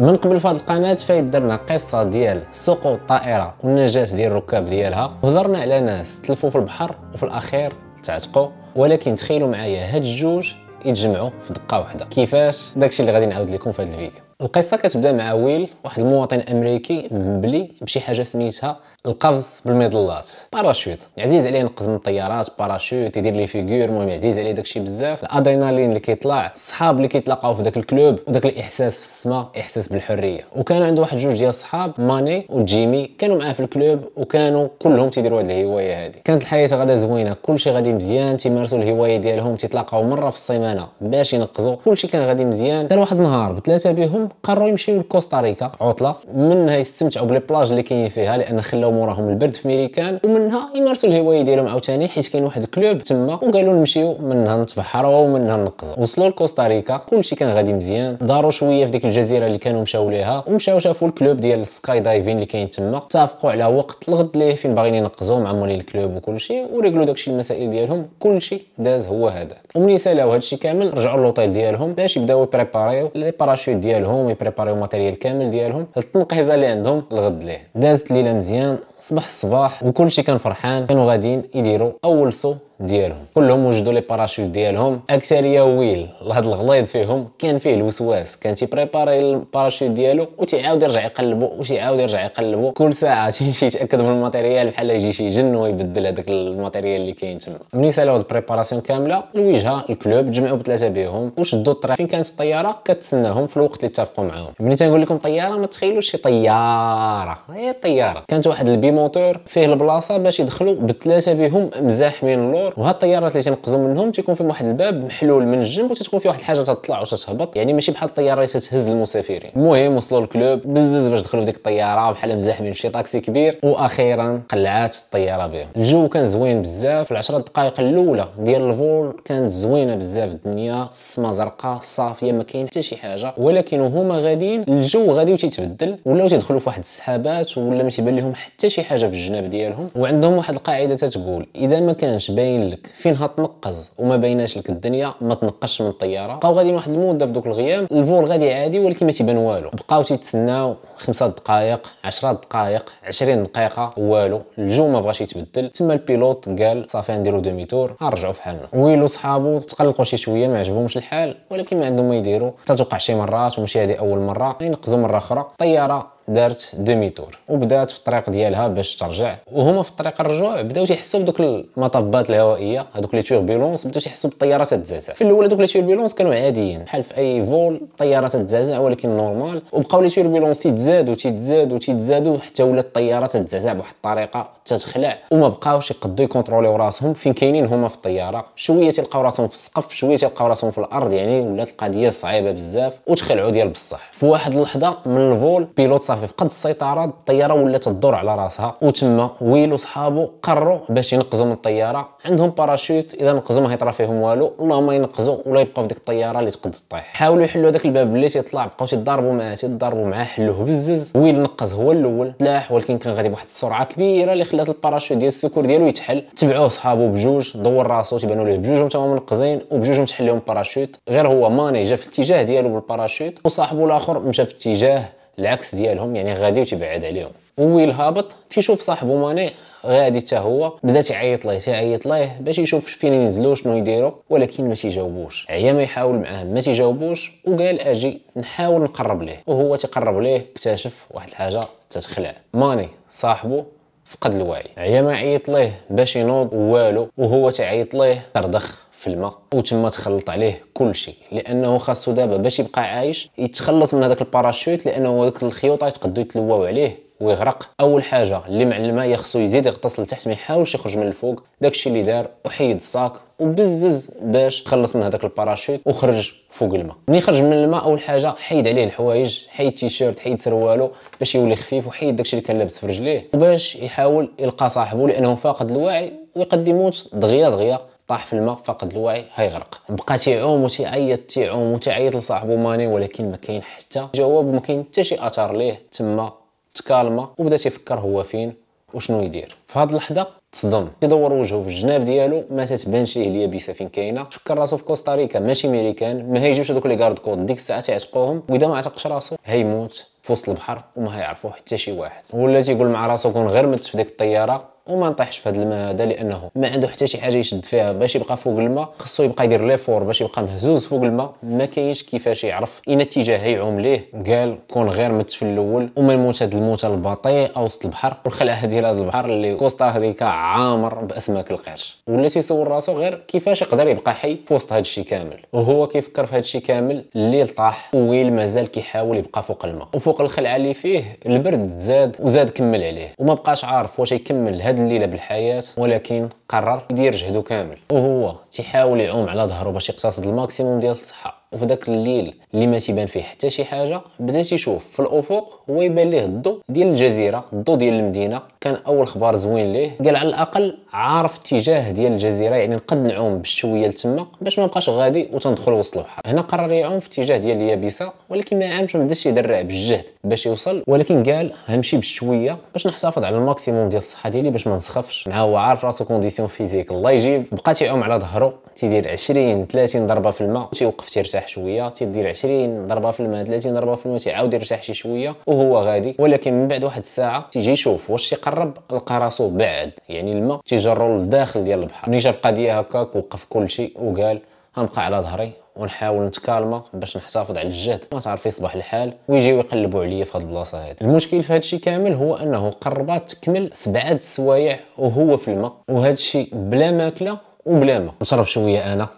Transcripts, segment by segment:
من قبل في هذه القناه فايت درنا قصه ديال سقوط الطائره والنجاه ديال الركاب ديالها وهضرنا على ناس تلفوا في البحر وفي الاخير تعتقوا ولكن تخيلوا معايا هاد الجوج يتجمعوا في دقه واحده كيفاش داكشي اللي غادي نعاود لكم في هذا الفيديو القصه كتبدا مع ويل واحد المواطن امريكي مبلي بشي حاجه سميتها القفز بالميدلات باراشوت عزيز عليه ينقز من الطيارات باراشوت يدير لي فيغور المهم عزيز عليه داكشي بزاف الادرينالين اللي كيطلع الصحاب اللي كيتلاقاو في داك الكلوب وداك الاحساس في السماء احساس بالحريه وكان عنده واحد جوج ديال الصحاب ماني وجيمي كانوا معاه في الكلوب وكانوا كلهم تيديروا هذه الهوايه هذه كانت الحياه غدا زوينه كلشي غادي مزيان تيمارسوا الهوايه ديالهم تيتلاقاو مره في السيمانه باش ينقزوا كلشي كان غادي مزيان حتى واحد النهار بثلاثه بهم قرروا يمشيو لكوستاريكا عطله منها يستمتعوا بالبلاج اللي كاين فيها لان خلاو يقاوموا البرد في ميريكان ومنها يمارسوا الهوايه ديالهم عاوتاني حيت كاين واحد الكلوب تما وقالوا نمشيو منها نتبحروا ومنها نقزوا وصلوا لكوستاريكا كلشي كان غادي مزيان داروا شويه في ديك الجزيره اللي كانوا مشاو ليها ومشاو شافوا الكلوب ديال السكاي دايفين اللي كاين تما اتفقوا على وقت الغد ليه فين باغيين ينقزوا مع مولي الكلوب وكلشي وريقلوا داكشي المسائل ديالهم كلشي داز هو هذاك ومني سالاو هادشي كامل رجعوا للوطيل ديالهم باش يبداو يبريباريو لي باراشوت ديالهم ويبريباريو الماتيريال كامل ديالهم للتنقيزه اللي عندهم الغد ليه دازت ليله مزيان صبح الصباح شيء كان فرحان كانوا غاديين يديروا اول سو ديالهم كلهم وجدوا لي باراشوت ديالهم اكثريه ويل لهاد الغليظ فيهم كان فيه الوسواس كان تيبريباري الباراشوت ديالو وتيعاود يرجع يقلبو وتيعاود يرجع يقلبو كل ساعه تيمشي يتاكد من الماتيريال بحال يجي شي جن ويبدل هذاك الماتيريال اللي كاين تما ملي سالاو البريباراسيون كامله الوجهه الكلوب جمعوا بثلاثه بهم وشدوا الطريق فين كانت الطياره كتسناهم في الوقت اللي اتفقوا معاهم ملي تنقول لكم طياره ما تخيلوش شي طياره هي طياره كانت واحد البيموتور فيه البلاصه باش يدخلوا بثلاثه بهم مزاحمين اللور الطيور وهاد الطيارات اللي تنقزو منهم تيكون فيهم واحد الباب محلول من الجنب وتتكون فيه واحد الحاجه تطلع وتتهبط يعني ماشي بحال الطياره اللي تتهز المسافرين المهم وصلوا للكلوب بزز باش دخلوا ديك الطياره بحال مزاحمين شي طاكسي كبير واخيرا قلعات الطياره بهم الجو كان زوين بزاف في العشرة دقائق الاولى ديال الفول كانت زوينه بزاف الدنيا السما زرقاء صافيه ما كاين حتى شي حاجه ولكن وهما غاديين الجو غادي تيتبدل ولاو تيدخلوا في واحد السحابات ولا ما تيبان لهم حتى شي حاجه في الجناب ديالهم وعندهم واحد القاعده تتقول اذا ما كانش باين كاين لك فين هتنقز وما بيناش لك الدنيا ما تنقش من الطياره بقاو غاديين واحد المده في دوك الغيام الفول غادي عادي ولكن ما تيبان والو بقاو تيتسناو خمسة دقائق 10 دقائق 20 دقيقه والو الجو ما بغاش يتبدل تما البيلوت قال صافي نديرو دومي تور نرجعوا في حالنا ويلو صحابو تقلقوا شي شويه ما عجبهمش الحال ولكن ما عندهم ما يديروا تتوقع شي مرات وماشي هذه اول مره ينقزوا مره اخرى طياره دارت دومي تور وبدات في الطريق ديالها باش ترجع وهما في الطريق الرجوع بداو تيحسوا بدوك المطبات الهوائيه هذوك لي توربيلونس بداو تيحسوا بالطيارات تتزازع في الاول هذوك لي توربيلونس كانوا عاديين بحال في اي فول الطيارات تتزازع ولكن نورمال وبقاو لي توربيلونس تيتزادوا تيتزادوا تيتزادوا حتى ولات الطيارات تتزازع بواحد الطريقه تتخلع وما بقاوش يقدروا يكونتروليو راسهم فين كاينين هما في الطياره شويه تلقاو راسهم في السقف شويه تلقاو راسهم في الارض يعني ولات القضيه صعيبه بزاف وتخلعوا ديال بصح في واحد اللحظه من الفول بيلوت صافي فقد السيطره الطياره ولات تدور على راسها وتما ويل وصحابو قرروا باش ينقزوا من الطياره عندهم باراشوت اذا نقزوا ما هيطرا فيهم والو اللهم ينقزوا ولا يبقاو في ديك الطياره اللي تقد تطيح حاولوا يحلوا هذاك الباب اللي تيطلع بقاو تيضاربوا معاه تيضاربوا معاه حلوه بزز ويل نقز هو الاول تلاح ولكن كان غادي بواحد السرعه كبيره اللي خلات الباراشوت ديال السكور ديالو يتحل تبعوه صحابو بجوج دور راسو تيبانوا ليه بجوجهم تما منقزين وبجوجهم تحل لهم باراشوت غير هو ماني جا في الاتجاه ديالو بالباراشوت وصاحبو الاخر مشى في اتجاه العكس ديالهم يعني غادي وتبعد عليهم ويل هابط تيشوف صاحبو ماني غادي حتى هو بدا تيعيط ليه تيعيط ليه باش يشوف فين ينزلو شنو يديرو ولكن ما تيجاوبوش عيا ما يحاول معاه ما تيجاوبوش وقال اجي نحاول نقرب ليه وهو تيقرب ليه اكتشف واحد الحاجه تتخلع ماني صاحبو فقد الوعي عيا ما عيط ليه باش ينوض والو وهو تعيط ليه ترضخ في الماء وتما تخلط عليه كلشي لانه خاصو دابا باش يبقى عايش يتخلص من هذاك الباراشوت لانه هذوك الخيوط يتقدوا يتلواو عليه ويغرق اول حاجه اللي معلمه يخصو يزيد يغطس لتحت ما يحاولش يخرج من الفوق داكشي اللي دار وحيد الساك وبزز باش تخلص من هذاك الباراشوت وخرج فوق الماء ملي خرج من الماء اول حاجه حيد عليه الحوايج حيد تيشيرت حيد سروالو باش يولي خفيف وحيد داكشي اللي كان لابس في رجليه وباش يحاول يلقى صاحبه لانه فاقد الوعي ويقد يموت دغيا دغيا طاح في الماء فقد الوعي هيغرق بقى تيعوم وتيعيط تيعوم وتيعيط لصاحبو ماني ولكن ما كاين حتى جواب ما كاين حتى شي اثر ليه تما تكالما وبدا تيفكر هو فين وشنو يدير في هذه اللحظه تصدم تدور وجهه في الجناب ديالو ما تتبانش ليه اليابسه فين كاينه تفكر راسو في كوستاريكا ماشي ميريكان ما هيجيوش هذوك لي غارد كود ديك الساعه تعتقوهم واذا ما عتقش راسو هيموت في وسط البحر وما هيعرفوه حتى شي واحد ولا تيقول مع راسو كون غير مت في ديك الطياره وما نطيحش في هذا الماء هذا لانه ما عنده حتى شي حاجه يشد فيها باش يبقى فوق الماء خصو يبقى يدير ليفور باش يبقى مهزوز فوق الماء ما كاينش كيفاش يعرف اين اتجاه هيعوم ليه قال كون غير مت في الاول وما نموت هذه الموته البطيئه وسط البحر والخلعه ديال هذا البحر اللي كوستا هذيك عامر باسماك القرش ولا تيسول راسو غير كيفاش يقدر يبقى حي في وسط هذا الشيء كامل وهو كيفكر في هذا الشيء كامل الليل طاح ويل مازال كيحاول يبقى فوق الماء وفوق الخلعه اللي فيه البرد زاد وزاد كمل عليه وما بقاش عارف واش يكمل هاد الليله بالحياه ولكن قرر يدير جهدو كامل وهو تيحاول يعوم على ظهره باش يقتصد الماكسيموم ديال الصحه وفي داك الليل اللي ما تيبان فيه حتى شي حاجه بدا تيشوف في الافق هو يبان ليه الضو ديال الجزيره الضو ديال المدينه كان اول خبر زوين ليه قال على الاقل عارف اتجاه ديال الجزيره يعني نقد نعوم بالشويه لتما باش ما نبقاش غادي وتندخل وسط البحر هنا قرر يعوم في اتجاه ديال اليابسه ولكن ما عامش ما بداش يدرع بالجهد باش يوصل ولكن قال همشي بالشويه باش نحتفظ على الماكسيموم ديال الصحه ديالي باش ما نسخفش مع هو عارف راسو كونديسيون فيزيك الله يجيب بقى تيعوم على ظهرو تيدير 20 30 ضربه في الماء وتيوقف تيرتاح يرتاح شويه تيدير 20 ضربه في الماء 30 ضربه في الماء تيعاود يرتاح شي شويه وهو غادي ولكن من بعد واحد الساعه تيجي يشوف واش تيقرب لقى راسو بعد يعني الماء تيجرو للداخل ديال البحر ملي شاف قضيه هكاك وقف كلشي وقال غنبقى على ظهري ونحاول نتكالما باش نحتفظ على الجهد ما تعرف يصبح الحال ويجيو يقلبوا عليا في هاد البلاصه هادي المشكل في هادشي كامل هو انه قرب تكمل سبعه السوايع وهو في الماء وهادشي بلا ماكله وبلا ما نشرب شويه انا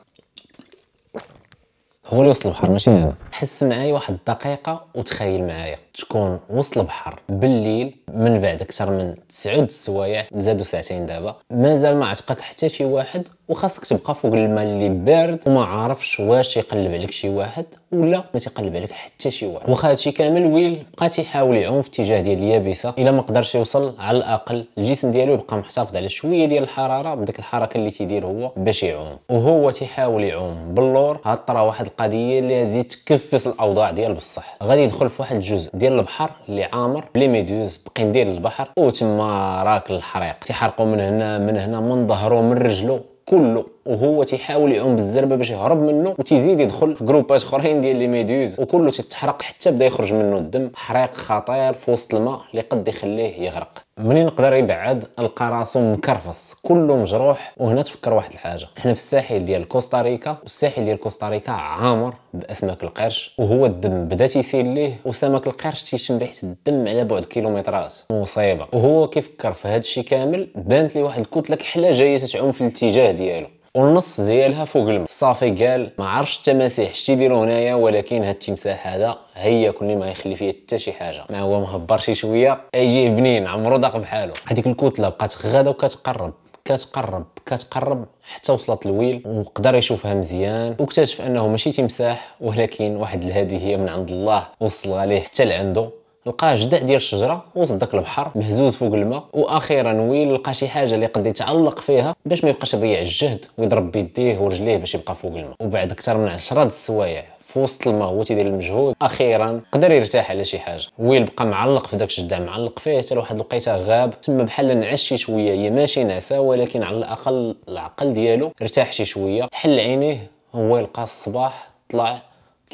هو اللي وصل البحر ماشي انا حس معايا واحد الدقيقه وتخيل معايا تكون وصل البحر بالليل من بعد اكثر من 9 السوايع زادوا ساعتين دابا مازال ما عتقك حتى شي واحد وخاصك تبقى فوق الماء اللي بارد وما عارفش واش يقلب عليك شي واحد ولا ما تيقلب عليك حتى شي واحد واخا هادشي كامل ويل بقى تيحاول يعوم في اتجاه ديال اليابسه الا ما قدرش يوصل على الاقل الجسم ديالو يبقى محتفظ على شويه ديال الحراره بديك الحركه اللي تيدير هو باش يعوم وهو تيحاول يعوم باللور هاد طرا واحد القضيه اللي زيد تكفس الاوضاع ديال بصح غادي يدخل في واحد الجزء ديال البحر اللي عامر بلي ميدوز بقين ديال البحر وتما راك الحريق تيحرقوا من هنا من هنا من ظهره من رجلو Cullo. وهو تيحاول يعوم بالزربه باش يهرب منه وتيزيد يدخل في جروبات اخرين ديال لي ميدوز وكله تيتحرق حتى بدا يخرج منه الدم حريق خطير في وسط الماء اللي قد يخليه يغرق منين نقدر يبعد لقى راسو مكرفص كله مجروح وهنا تفكر واحد الحاجه حنا في الساحل ديال كوستاريكا والساحل ديال كوستاريكا عامر باسماك القرش وهو الدم بدا تيسيل ليه وسمك القرش تيشم ريحه الدم على بعد كيلومترات مصيبه وهو كيفكر في هذا الشيء كامل بانت ليه واحد الكتله كحله جايه تتعوم في الاتجاه ديالو والنص ديالها فوق الماء صافي قال ما عرفش التماسيح اش تيديروا هنايا ولكن هاد التمساح هذا هي كلي ما يخلي فيه حتى شي حاجه ما هو مهبر شي شويه ايجيه بنين عمرو داق بحالو هذيك الكتله بقات غاده وكتقرب كتقرب كتقرب حتى وصلت الويل وقدر يشوفها مزيان واكتشف انه ماشي تمساح ولكن واحد الهديه من عند الله وصل عليه حتى لعنده لقى جداء ديال الشجره وصدق البحر مهزوز فوق الماء واخيرا ويل لقى شي حاجه اللي قد يتعلق فيها باش ما يبقاش يضيع الجهد ويضرب بيديه ورجليه باش يبقى فوق الماء وبعد اكثر من 10 السوايع في وسط الماء هو تيدير المجهود اخيرا قدر يرتاح على شي حاجه ويل بقى معلق في داك الشجاع معلق فيه حتى لواحد الوقيته غاب تما بحال نعس شي شويه هي ماشي نعسه ولكن على الاقل العقل ديالو ارتاح شي شويه حل عينيه هو يلقى الصباح طلع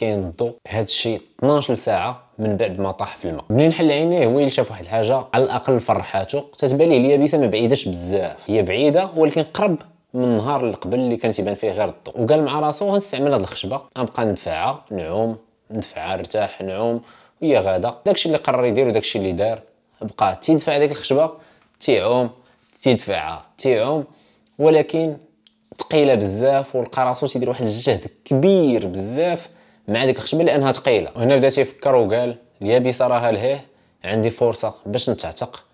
كاين الضوء هذا الشيء 12 ساعه من بعد ما طاح في الماء منين حل عينيه هو شاف واحد الحاجه على الاقل فرحاته تتبان ليه اليابسه ما بعيداش بزاف هي بعيده ولكن قرب من النهار اللي قبل اللي كان تيبان فيه غير الضوء وقال مع راسو غنستعمل هاد الخشبه غنبقى ندفعها نعوم ندفعها نرتاح نعوم وهي غادا داكشي اللي قرر يدير وداكشي اللي دار بقى تيدفع ديك الخشبه تيعوم تيدفعها تيعوم ولكن ثقيله بزاف ولقى راسو تيدير واحد الجهد كبير بزاف مع ديك الخشبه لانها ثقيله وهنا بدا تيفكر وقال اليابسه راها لهيه عندي فرصه باش نتعتق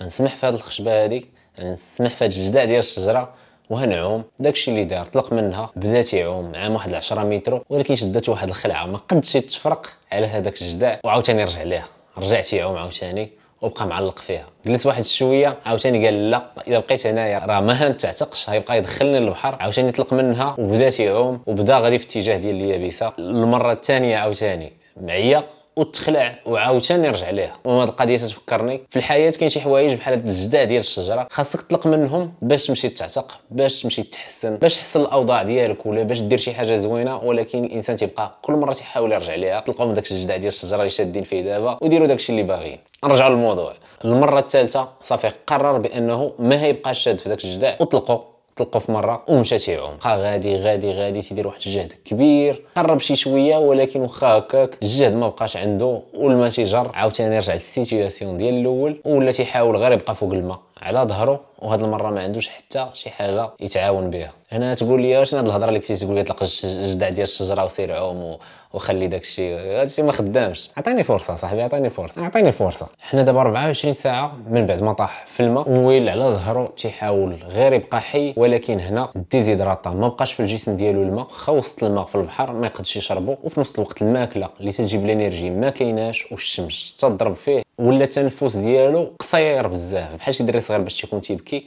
غنسمح في هاد الخشبه هادي غنسمح في هاد الجدع ديال الشجره وهنعوم داكشي اللي دار طلق منها بدا تيعوم عام واحد 10 متر ولكن شدات واحد الخلعه ما قدش تفرق على هذاك الجدع وعاوتاني رجع ليها رجع تيعوم عاوتاني وبقى معلق فيها جلس واحد شويه عاوتاني قال لا اذا بقيت هنايا راه ما نتعتقش غيبقى يدخلني للبحر عاوتاني طلق منها وبدا تيعوم وبدا غادي في اتجاه ديال اليابسه المره الثانيه عاوتاني معيا وتخلع وعاوتاني رجع ليها وهاد هاد القضيه تفكرني في الحياه كاين شي حوايج بحال هاد الجذع ديال الشجره خاصك تطلق منهم باش تمشي تعتق باش تمشي تحسن باش تحسن الاوضاع ديالك ولا باش دير شي حاجه زوينه ولكن الانسان تيبقى كل مره تيحاول يرجع ليها طلقوا من داك الجذع ديال الشجره اللي شادين فيه دابا وديروا داكشي اللي باغيين نرجعوا للموضوع المره الثالثه صافي قرر بانه ما هيبقاش شاد في داك الجذع وطلقوا طلقوا في مره ومشى تيعوم بقى غادي غادي غادي تيدير واحد الجهد كبير قرب شي شويه ولكن واخا هكاك الجهد ما بقاش عنده والما تيجر عاوتاني رجع للسيتوياسيون ديال الاول ولا تيحاول غير يبقى فوق الماء على ظهره وهاد المره ما عندوش حتى شي حاجه يتعاون بها هنا تقول لي واش هاد الهضره اللي كنتي تقول لي طلق الجدع ديال الشجره وسير عوم و... وخلي داك الشيء هادشي ما خدامش عطيني فرصه صاحبي عطيني فرصه عطيني فرصه حنا دابا 24 ساعه من بعد ما طاح في الماء مويل على ظهرو تيحاول غير يبقى حي ولكن هنا ديزيدراطا ما بقاش في الجسم ديالو الماء خا وسط الماء في البحر ما يقدش يشربو وفي نفس الوقت الماكله اللي تجيب لينيرجي ما كايناش والشمس تضرب فيه ولا التنفس ديالو قصير بزاف بحال شي دري صغير باش تيكون تيبكي يبكي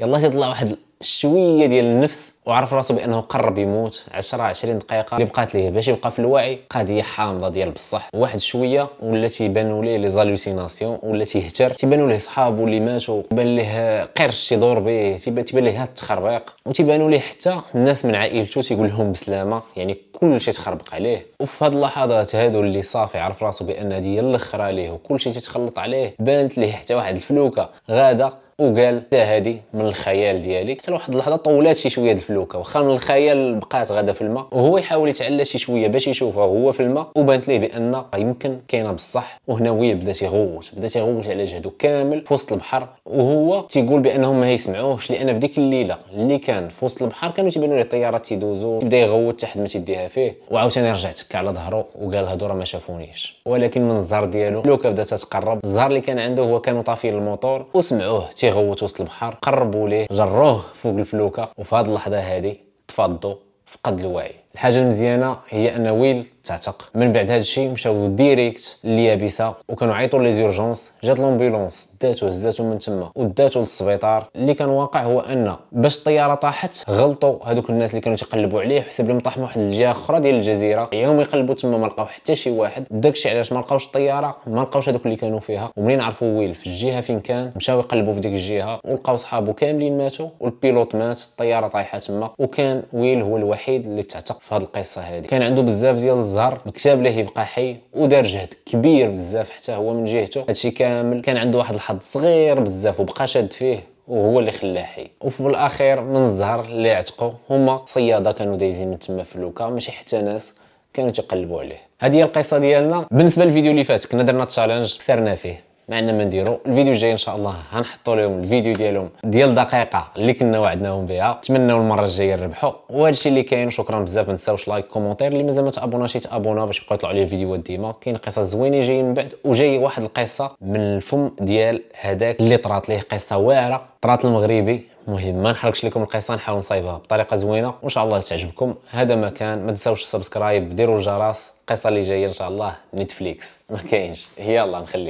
يلا تطلع واحد شويه ديال النفس وعرف راسو بانه قرب يموت 10 20 دقيقه اللي بقات ليه باش يبقى في الوعي قضيه حامضه ديال بصح واحد شويه ولا تيبانو ليه لي زالوسيناسيون ولا تيهتر تيبانو ليه صحابو اللي ماتوا تيبان ليه قرش تيدور به تيبان ليه التخربيق وتيبانو ليه حتى الناس من عائلته تيقول لهم بسلامه يعني كلشي تخربق عليه وفي هاد اللحظات هادو اللي صافي عرف راسو بان هادي هي الاخره ليه وكلشي تيتخلط عليه بانت ليه حتى واحد الفلوكه غاده وقال هادي من الخيال ديالي حتى لواحد اللحظه طولات شي شويه الفلوكه واخا من الخيال بقات غادا في الماء وهو يحاول يتعلى شي شويه باش يشوفها هو في الماء وبانت ليه بان يمكن كاينه بصح وهنا ويل بدا تيغوت بدا تيغوت على جهدو كامل في وسط البحر وهو تيقول بانهم ما يسمعوهش لان في ديك الليله اللي كان في وسط البحر كانوا تيبانوا له الطيارات تيدوزو بدا يغوت حتى ما تيديها فيه وعاوتاني رجع تكا على ظهرو وقال هادو راه ما شافونيش ولكن من الزهر ديالو الفلوكه بدات تتقرب الزهر اللي كان عنده هو كانوا طافيين الموتور وسمعوه تيغوت وسط البحر قربوا ليه جروه فوق الفلوكه وفي هاد اللحظه هادي تفضوا فقد الوعي الحاجه المزيانه هي ان ويل تعتق من بعد هذا الشيء مشاو ديريكت لليابسه وكانوا عيطوا لي زيرجونس جات لومبيلونس داتو هزاتو من تما وداتو للسبيطار اللي كان واقع هو ان باش الطياره طاحت غلطوا هذوك الناس اللي كانوا تقلبوا عليه حسب لهم طاح من واحد الجهه اخرى ديال الجزيره يوم يقلبوا تما ما لقاو حتى شي واحد داكشي علاش ما لقاوش الطياره ما لقاوش هذوك اللي كانوا فيها ومنين عرفوا ويل في الجهه فين كان مشاو يقلبوا في ديك الجهه ولقاو صحابو كاملين ماتوا والبيلوت مات الطياره طايحه تما وكان ويل هو الوحيد اللي تعتق في هذه القصه هذه كان عنده بزاف ديال الزهر مكتاب ليه يبقى حي ودار جهد كبير بزاف حتى هو من جهته هادشي كامل كان عنده واحد الحظ صغير بزاف وبقى شاد فيه وهو اللي خلاه حي وفي الاخير من الزهر اللي عتقوا هما صياده كانوا دايزين من تما في اللوكا ماشي حتى ناس كانوا تقلبوا عليه هذه هي القصه ديالنا بالنسبه للفيديو اللي فات كنا درنا تشالنج خسرنا فيه ما عندنا ما نديرو الفيديو الجاي ان شاء الله غنحطوا لهم الفيديو ديالهم ديال دقيقه اللي كنا وعدناهم بها نتمنوا المره الجايه نربحوا وهذا الشيء اللي كاين شكرا بزاف ما تنساوش لايك كومونتير اللي مازال ما تابوناش يتابونا باش يبقاو يطلعوا عليه الفيديوهات ديما كاين قصص زوينين جايين من بعد وجاي واحد القصه من الفم ديال هذاك اللي طرات ليه قصه واعره طرات المغربي المهم ما نحرقش لكم القصه نحاول نصايبها بطريقه زوينه وان شاء الله تعجبكم هذا ما كان ما تنساوش السبسكرايب ديروا الجرس القصه اللي جايه ان شاء الله نتفليكس ما كاينش يلا نخلي